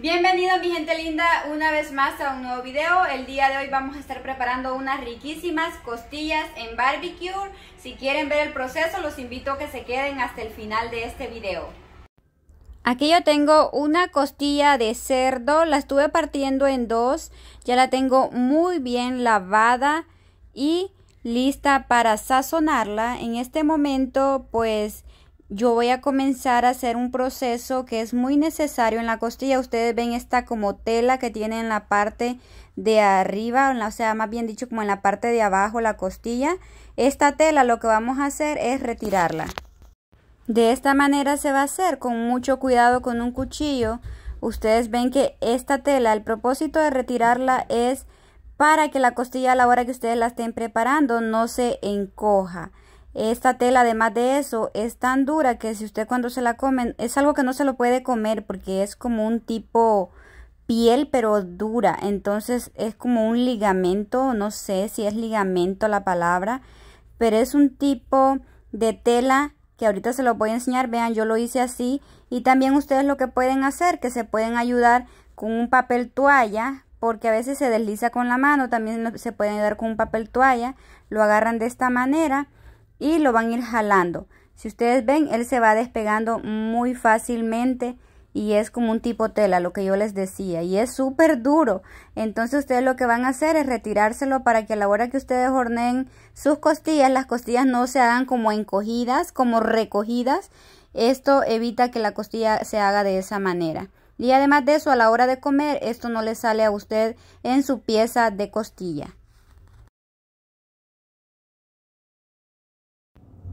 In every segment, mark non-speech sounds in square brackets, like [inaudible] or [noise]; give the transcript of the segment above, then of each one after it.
Bienvenidos mi gente linda una vez más a un nuevo video. El día de hoy vamos a estar preparando unas riquísimas costillas en barbecue. Si quieren ver el proceso los invito a que se queden hasta el final de este video. Aquí yo tengo una costilla de cerdo, la estuve partiendo en dos, ya la tengo muy bien lavada y lista para sazonarla. En este momento pues yo voy a comenzar a hacer un proceso que es muy necesario en la costilla. Ustedes ven esta como tela que tiene en la parte de arriba, o sea, más bien dicho como en la parte de abajo la costilla. Esta tela lo que vamos a hacer es retirarla. De esta manera se va a hacer con mucho cuidado con un cuchillo. Ustedes ven que esta tela, el propósito de retirarla es para que la costilla a la hora que ustedes la estén preparando no se encoja. Esta tela, además de eso, es tan dura que si usted cuando se la comen, es algo que no se lo puede comer porque es como un tipo piel pero dura. Entonces es como un ligamento, no sé si es ligamento la palabra, pero es un tipo de tela que ahorita se lo voy a enseñar. Vean, yo lo hice así. Y también ustedes lo que pueden hacer, que se pueden ayudar con un papel toalla, porque a veces se desliza con la mano, también se pueden ayudar con un papel toalla. Lo agarran de esta manera y lo van a ir jalando. Si ustedes ven, él se va despegando muy fácilmente y es como un tipo tela, lo que yo les decía, y es súper duro. Entonces ustedes lo que van a hacer es retirárselo para que a la hora que ustedes horneen sus costillas, las costillas no se hagan como encogidas, como recogidas. Esto evita que la costilla se haga de esa manera. Y además de eso, a la hora de comer, esto no le sale a usted en su pieza de costilla.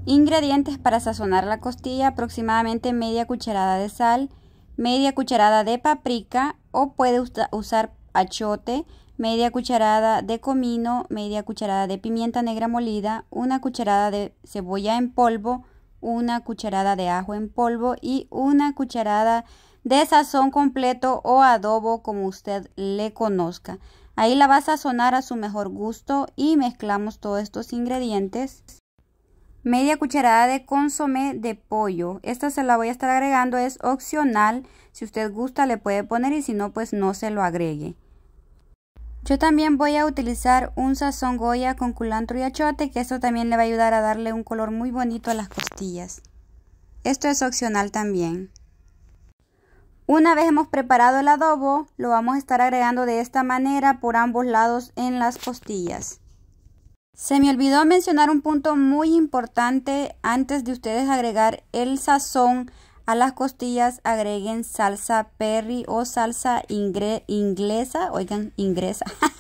Ingredientes para sazonar la costilla, aproximadamente media cucharada de sal, media cucharada de paprika o puede usar achote, media cucharada de comino, media cucharada de pimienta negra molida, una cucharada de cebolla en polvo, una cucharada de ajo en polvo y una cucharada de sazón completo o adobo como usted le conozca. Ahí la va a sazonar a su mejor gusto y mezclamos todos estos ingredientes media cucharada de consomé de pollo. Esta se la voy a estar agregando, es opcional. Si usted gusta le puede poner y si no, pues no se lo agregue. Yo también voy a utilizar un sazón Goya con culantro y achote, que esto también le va a ayudar a darle un color muy bonito a las costillas. Esto es opcional también. Una vez hemos preparado el adobo, lo vamos a estar agregando de esta manera por ambos lados en las costillas. Se me olvidó mencionar un punto muy importante antes de ustedes agregar el sazón a las costillas agreguen salsa perry o salsa inglesa, oigan, inglesa. [laughs]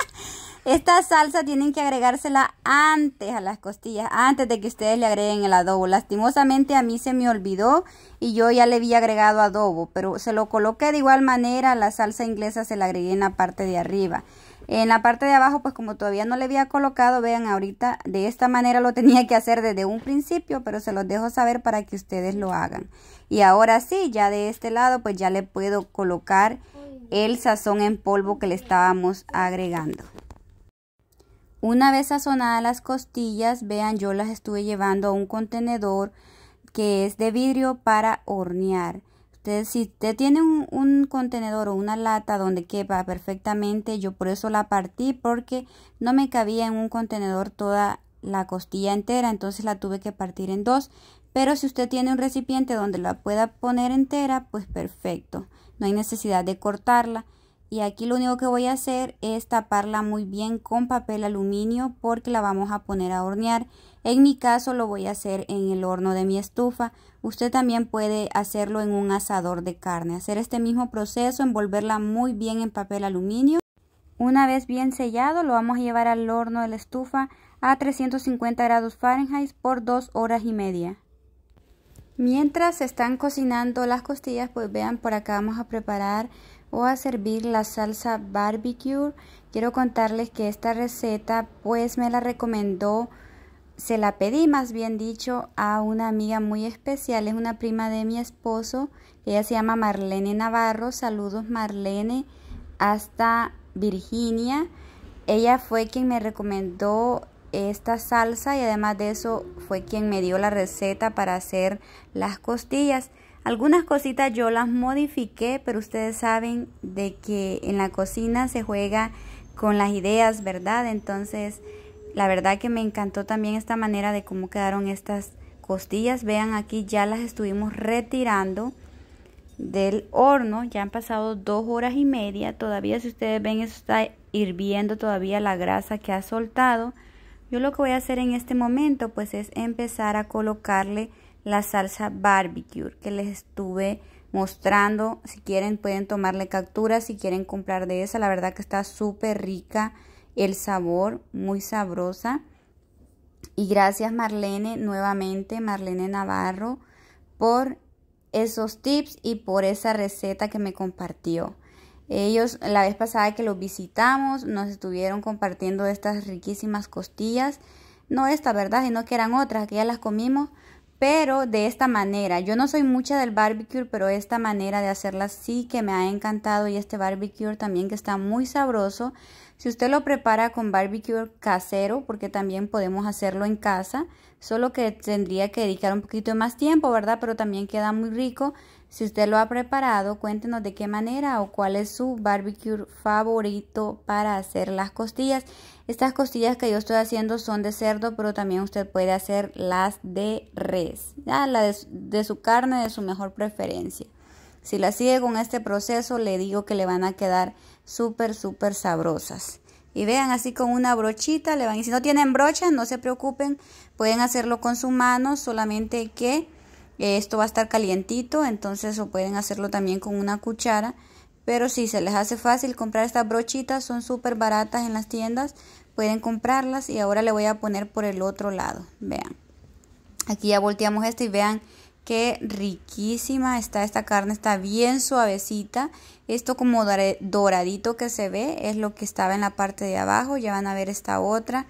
Esta salsa tienen que agregársela antes a las costillas, antes de que ustedes le agreguen el adobo. Lastimosamente a mí se me olvidó y yo ya le había agregado adobo, pero se lo coloqué de igual manera, la salsa inglesa se la agregué en la parte de arriba. En la parte de abajo, pues como todavía no le había colocado, vean ahorita, de esta manera lo [laughs] tenía que hacer desde un principio, pero se los dejo saber para que ustedes lo hagan. Y ahora sí, ya de este lado, pues ya le puedo colocar el sazón en polvo que le estábamos agregando. Una vez sazonadas las costillas, vean, yo las estuve llevando a un contenedor que es de vidrio para hornear. si usted tiene un, contenedor o una lata donde quepa perfectamente, yo por eso la partí porque no me cabía en un contenedor toda la costilla entera, entonces la tuve que partir en dos. Pero si usted tiene un recipiente donde la pueda poner entera, pues perfecto, no hay necesidad de cortarla y aquí lo único que voy a hacer es taparla muy bien con papel aluminio porque la vamos a poner a hornear en mi caso lo voy a hacer en el horno de mi estufa usted también puede hacerlo en un asador de carne hacer este mismo proceso envolverla muy bien en papel aluminio una vez bien sellado lo vamos a llevar al horno de la estufa a 350 grados Fahrenheit por 2 horas y media mientras se están cocinando las costillas pues vean por acá vamos a preparar Voy a servir la salsa barbecue. Quiero contarles que esta receta pues me la recomendó, se la pedí más bien dicho a una amiga muy especial, es una prima de mi esposo, ella se llama Marlene Navarro, saludos Marlene hasta Virginia. Ella fue quien me recomendó esta salsa y además de eso fue quien me dio la receta para hacer las costillas. Algunas cositas yo las modifiqué, pero ustedes saben de que en la cocina se juega con las ideas, ¿verdad? Entonces, la verdad que me encantó también esta manera de cómo quedaron estas costillas. Vean aquí ya las estuvimos retirando del horno. Ya han pasado dos horas y media. Todavía si ustedes ven eso está hirviendo todavía la grasa que ha soltado. Yo lo que voy a hacer en este momento pues es empezar a colocarle la salsa barbecue que les estuve mostrando. Si quieren pueden tomarle captura, si quieren comprar de esa. La verdad que está súper rica el sabor, muy sabrosa. Y gracias Marlene nuevamente, Marlene Navarro, por esos tips y por esa receta que me compartió. Ellos la vez pasada que los visitamos nos estuvieron compartiendo estas riquísimas costillas. No esta ¿verdad? Sino que eran otras, que ya las comimos, pero de esta manera, yo no soy mucha del barbecue, pero esta manera de hacerla sí que me ha encantado y este barbecue también que está muy sabroso. Si usted lo prepara con barbecue casero, porque también podemos hacerlo en casa, solo que tendría que dedicar un poquito más tiempo, ¿verdad? Pero también queda muy rico. Si usted lo ha preparado, cuéntenos de qué manera o cuál es su barbecue favorito para hacer las costillas. Estas costillas que yo estoy haciendo son de cerdo, pero también usted puede hacer las de res, ¿ya? la de, de su carne, de su mejor preferencia. Si la sigue con este proceso, le digo que le van a quedar súper, súper sabrosas. Y vean, así con una brochita le van. Y si no tienen brocha, no se preocupen, pueden hacerlo con su mano, solamente que eh, esto va a estar calientito, entonces o pueden hacerlo también con una cuchara. Pero si se les hace fácil comprar estas brochitas, son súper baratas en las tiendas, pueden comprarlas. Y ahora le voy a poner por el otro lado, vean. Aquí ya volteamos esto y vean Qué riquísima está esta carne, está bien suavecita. Esto como doradito que se ve es lo que estaba en la parte de abajo. Ya van a ver esta otra.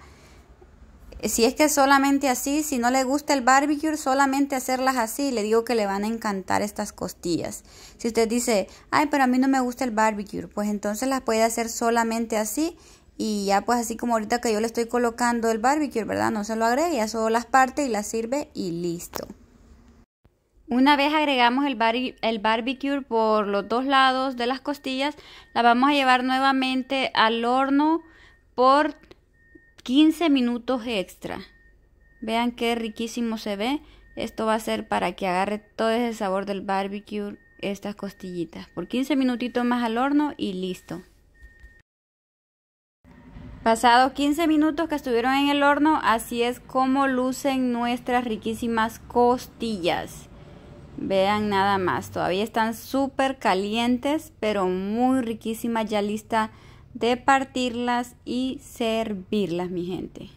Si es que solamente así, si no le gusta el barbecue, solamente hacerlas así, le digo que le van a encantar estas costillas. Si usted dice, ay, pero a mí no me gusta el barbecue, pues entonces las puede hacer solamente así y ya pues así como ahorita que yo le estoy colocando el barbecue, ¿verdad? No se lo agregue, ya solo las parte y las sirve y listo. Una vez agregamos el, barbecue por los dos lados de las costillas, la vamos a llevar nuevamente al horno por 15 minutos extra. Vean qué riquísimo se ve. Esto va a ser para que agarre todo ese sabor del barbecue estas costillitas. Por 15 minutitos más al horno y listo. Pasados 15 minutos que estuvieron en el horno, así es como lucen nuestras riquísimas costillas. Vean nada más, todavía están súper calientes, pero muy riquísimas, ya lista de partirlas y servirlas, mi gente.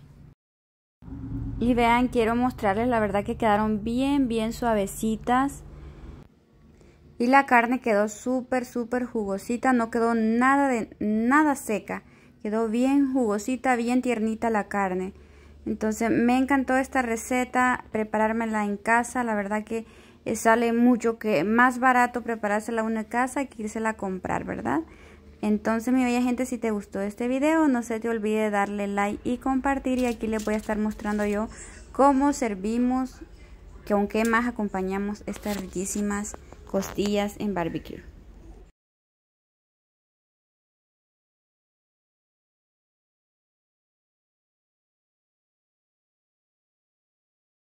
Y vean, quiero mostrarles la verdad que quedaron bien, bien suavecitas. Y la carne quedó súper, súper jugosita, no quedó nada, de, nada seca. Quedó bien jugosita, bien tiernita la carne. Entonces me encantó esta receta, preparármela en casa, la verdad que eh, sale mucho que más barato preparársela una casa que irse a comprar, ¿verdad? Entonces mi bella gente, si te gustó este video, no se te olvide darle like y compartir. Y aquí les voy a estar mostrando yo cómo servimos, que aunque más acompañamos estas riquísimas costillas en barbecue.